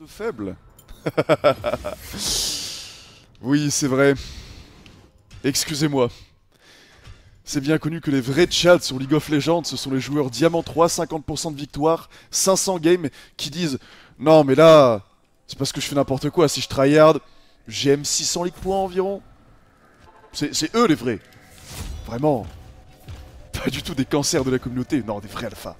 De faible Oui, c'est vrai. Excusez-moi. C'est bien connu que les vrais chats sur League of Legends, ce sont les joueurs Diamant 3, 50% de victoire, 500 games, qui disent « Non mais là, c'est parce que je fais n'importe quoi, si je tryhard, j'aime 600 League points environ. » C'est eux les vrais. Vraiment. Pas du tout des cancers de la communauté, non, des vrais alpha.